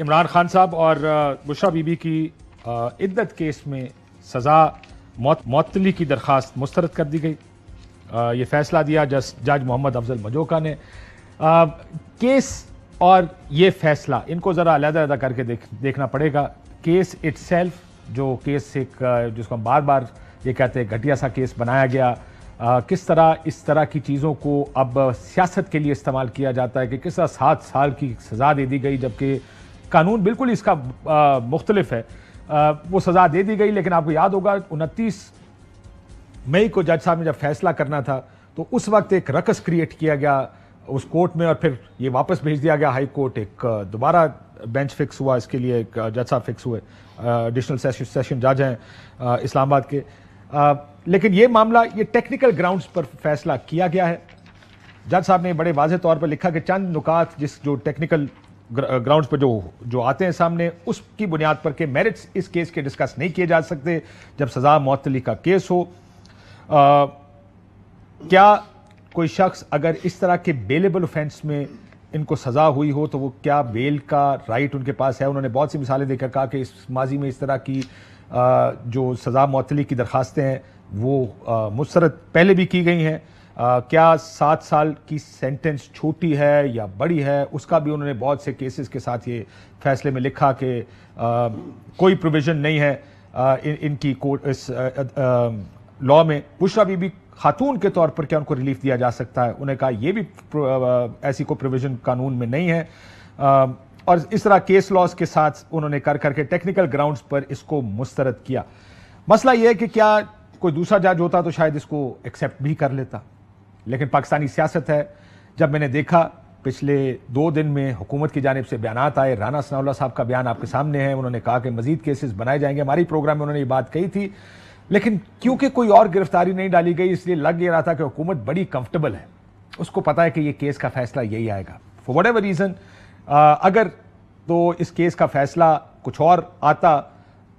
इमरान खान साहब और बुशा बीबी की इद्दत केस में सज़ा मौत की दरख्वास्त मुस्तरद कर दी गई ये फैसला दिया जस जज मोहम्मद अफजल मजोका ने आ, केस और ये फैसला इनको ज़रा अलहदा करके देख देखना पड़ेगा केस सेल्फ जो केस एक जिसको हम बार बार ये कहते हैं घटिया सा केस बनाया गया आ, किस तरह इस तरह की चीज़ों को अब सियासत के लिए इस्तेमाल किया जाता है कि किस तरह सात साल की सज़ा दे दी गई जबकि कानून बिल्कुल इसका मुख्तलिफ है आ, वो सज़ा दे दी गई लेकिन आपको याद होगा उनतीस मई को जज साहब ने जब फैसला करना था तो उस वक्त एक रकस क्रिएट किया गया उस कोर्ट में और फिर ये वापस भेज दिया गया हाई कोर्ट एक दोबारा बेंच फिक्स हुआ इसके लिए एक जज साहब फिक्स हुए एडिशनल सेशन, जज हैं इस्लामाबाद के आ, लेकिन ये मामला ये टेक्निकल ग्राउंड्स पर फैसला किया गया है जज साहब ने बड़े वाजे तौर पर लिखा कि चंद नुकात जिस जो टेक्निकल ग्राउंड्स पर जो जो आते हैं सामने उसकी बुनियाद पर के मेरिट्स इस केस के डिस्कस नहीं किए जा सकते जब सजा मअतली का केस हो आ, क्या कोई शख्स अगर इस तरह के बेलेबल ऑफेंस में इनको सज़ा हुई हो तो वो क्या बेल का राइट उनके पास है उन्होंने बहुत सी मिसालें देकर कहा कि इस माजी में इस तरह की आ, जो सज़ा मअतली की दरखास्तें हैं वो मुस्रत पहले भी की गई हैं आ, क्या सात साल की सेंटेंस छोटी है या बड़ी है उसका भी उन्होंने बहुत से केसेस के साथ ये फैसले में लिखा कि कोई प्रोविजन नहीं है आ, इनकी कोर्ट इस लॉ में बुशरा बीबी खातून के तौर पर क्या उनको रिलीफ दिया जा सकता है उन्हें कहा यह भी ऐसी कोई प्रोविजन कानून में नहीं है आ, और इस तरह केस लॉस के साथ उन्होंने कर करके टेक्निकल ग्राउंड्स पर इसको मुस्तरद किया मसला यह है कि क्या कोई दूसरा जज होता तो शायद इसको एक्सेप्ट भी कर लेता लेकिन पाकिस्तानी सियासत है जब मैंने देखा पिछले दो दिन में हुकूमत की जानब से बयान आए राना सनाउल्ला साहब का बयान आपके सामने है उन्होंने कहा कि मजीद केसेस बनाए जाएंगे हमारी प्रोग्राम में उन्होंने ये बात कही थी लेकिन क्योंकि कोई और गिरफ्तारी नहीं डाली गई इसलिए लग ये रहा था कि हुकूमत बड़ी कंफर्टेबल है उसको पता है कि ये केस का फैसला यही आएगा फॉर वट एवर रीज़न अगर तो इस केस का फैसला कुछ और आता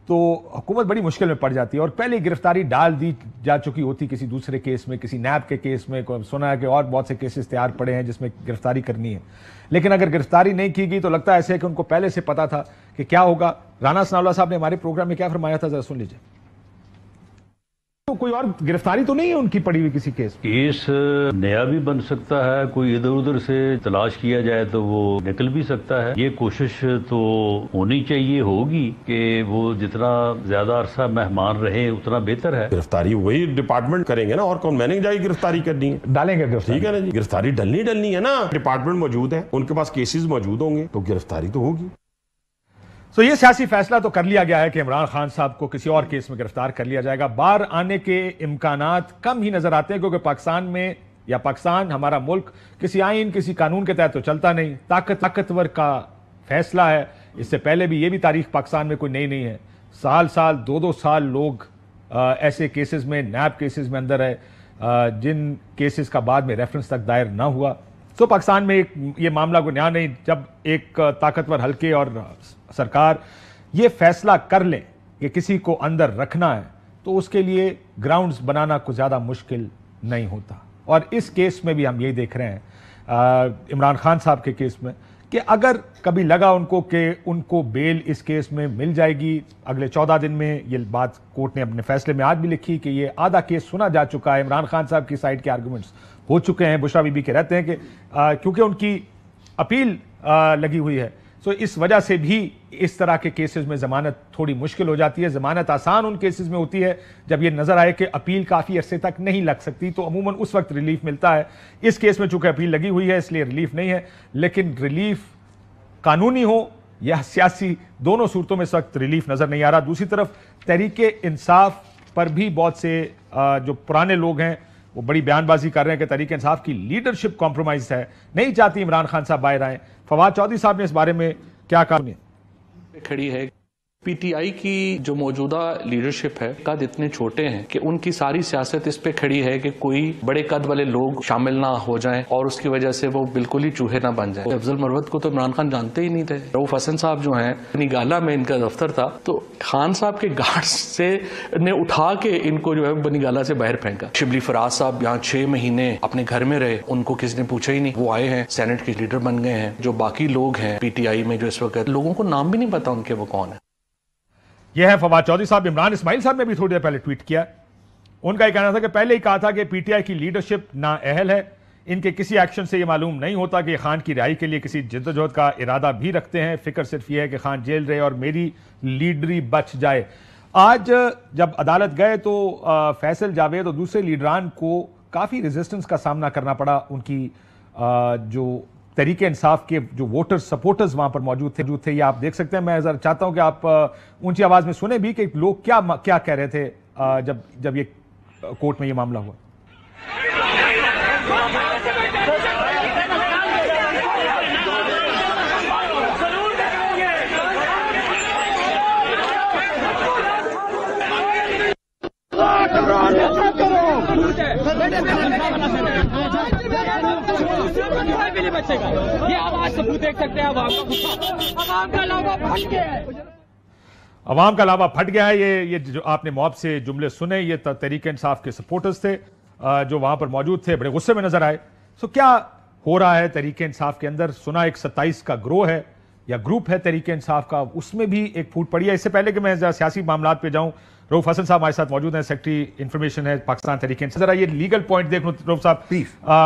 तो हुकूमत बड़ी मुश्किल में पड़ जाती है और पहले गिरफ्तारी डाल दी जा चुकी होती किसी दूसरे केस में किसी नैब के केस में सुना है कि और बहुत से केसेस तैयार पड़े हैं जिसमें गिरफ्तारी करनी है लेकिन अगर गिरफ्तारी नहीं की गई तो लगता है ऐसे है कि उनको पहले से पता था कि क्या होगा राना सनावला साहब ने हमारे प्रोग्राम में क्या फरमाया था जरा सुन लीजिए तो कोई और गिरफ्तारी तो नहीं है उनकी पड़ी हुई किसी केस केस नया भी बन सकता है कोई इधर उधर से तलाश किया जाए तो वो निकल भी सकता है ये कोशिश तो होनी चाहिए होगी कि वो जितना ज्यादा अरसा मेहमान रहे उतना बेहतर है गिरफ्तारी वही डिपार्टमेंट करेंगे ना और कौन मैंने जाएगी गिरफ्तारी करनी है डालेंगे ठीक है ना जी गिरफ्तारी डलनी डलनी है ना डिपार्टमेंट मौजूद है उनके पास केसेज मौजूद होंगे तो गिरफ्तारी तो होगी तो ये सियासी फैसला तो कर लिया गया है कि इमरान खान साहब को किसी और केस में गिरफ्तार कर लिया जाएगा बाहर आने के इम्कान कम ही नजर आते हैं क्योंकि पाकिस्तान में या पाकिस्तान हमारा मुल्क किसी आइन किसी कानून के तहत तो चलता नहीं ताकत ताकतवर का फैसला है इससे पहले भी ये भी तारीख पाकिस्तान में कोई नई नहीं है साल साल दो दो साल लोग आ, ऐसे केसेस में नैब केसेस में अंदर है आ, जिन केसेस का बाद में रेफरेंस तक दायर ना हुआ सो तो पाकिस्तान में एक ये मामला को न्याय नहीं जब एक ताकतवर हल्के और सरकार ये फैसला कर ले कि किसी को अंदर रखना है तो उसके लिए ग्राउंड्स बनाना कुछ ज़्यादा मुश्किल नहीं होता और इस केस में भी हम यही देख रहे हैं इमरान खान साहब के केस में कि अगर कभी लगा उनको कि उनको बेल इस केस में मिल जाएगी अगले चौदह दिन में ये बात कोर्ट ने अपने फैसले में आज भी लिखी कि ये आधा केस सुना जा चुका है इमरान खान साहब की साइड के आर्गूमेंट्स हो चुके हैं बुशरा बीबी के रहते हैं कि क्योंकि उनकी अपील आ, लगी हुई है सो इस वजह से भी इस तरह के केसेस में ज़मानत थोड़ी मुश्किल हो जाती है ज़मानत आसान उन केसेस में होती है जब ये नज़र आए कि अपील काफ़ी अरसे तक नहीं लग सकती तो अमूमन उस वक्त रिलीफ मिलता है इस केस में चूंकि अपील लगी हुई है इसलिए रिलीफ नहीं है लेकिन रिलीफ कानूनी हो या सियासी दोनों सूरतों में इस वक्त रिलीफ नज़र नहीं आ रहा दूसरी तरफ तहरीक इंसाफ पर भी बहुत से जो पुराने लोग हैं वो बड़ी बयानबाजी कर रहे हैं कि तरीके इंसाफ की लीडरशिप कॉम्प्रोमाइज है नहीं चाहती इमरान खान साहब बाहर आए फवाद चौधरी साहब ने इस बारे में क्या कहा खड़ी है पीटीआई की जो मौजूदा लीडरशिप है कद इतने छोटे हैं कि उनकी सारी सियासत इस पे खड़ी है कि कोई बड़े कद वाले लोग शामिल ना हो जाएं और उसकी वजह से वो बिल्कुल ही चूहे ना बन जाए अफजल मरवत को तो इमरान खान जानते ही नहीं थे रऊफ हसन साहब जो हैं बनीगाला में इनका दफ्तर था तो खान साहब के गार्ड से ने उठा के इनको जो है बनीगाला से बाहर फेंका शिबली फराज साहब यहाँ छह महीने अपने घर में रहे उनको किसी ने पूछा ही नहीं वो आए हैं सेनेट के लीडर बन गए हैं जो बाकी लोग हैं पीटीआई में जो इस वक्त लोगों को नाम भी नहीं पता उनके वो कौन है यह है फवाद चौधरी साहब इमरान इसमाइल साहब ने भी थोड़ी देर पहले ट्वीट किया उनका यह कहना था कि पहले ही कहा था कि पीटीआई की लीडरशिप ना अहल है इनके किसी एक्शन से यह मालूम नहीं होता कि खान की रिहाई के लिए किसी जद्दोजहद का इरादा भी रखते हैं फिक्र सिर्फ यह है कि खान जेल रहे और मेरी लीडरी बच जाए आज जब अदालत गए तो फैसल जावेद और दूसरे लीडरान को काफ़ी रेजिस्टेंस का सामना करना पड़ा उनकी जो तरीके इंसाफ के जो वोटर्स सपोर्टर्स वहां पर मौजूद थे जो थे ये आप देख सकते हैं मैं जरा चाहता हूं कि आप ऊंची आवाज में सुने भी कि लोग क्या क्या कह रहे थे जब जब ये कोर्ट में ये मामला हुआ बचेगा ये आप आज सबूत देख सकते हैं आवाम आवाम का लावा फट गया है आवाम का लावा फट गया है ये ये जो आपने मॉब से जुमले सुने ये तहरीक इंसाफ के सपोर्टर्स थे जो वहां पर मौजूद थे बड़े गुस्से में नजर आए सो क्या हो रहा है तरीके इंसाफ के अंदर सुना एक सत्ताईस का ग्रो है या ग्रुप है तरीके इंसाफ का उसमें भी एक फूट पड़ी है इससे पहले कि मैं सियासी मामला पे जाऊं रऊफ हसन साहब हमारे साथ मौजूद हैं सेक्रेटरी इंफॉर्मेशन है पाकिस्तान तरीके जरा ये लीगल पॉइंट देख लो रऊफ साहब प्लीज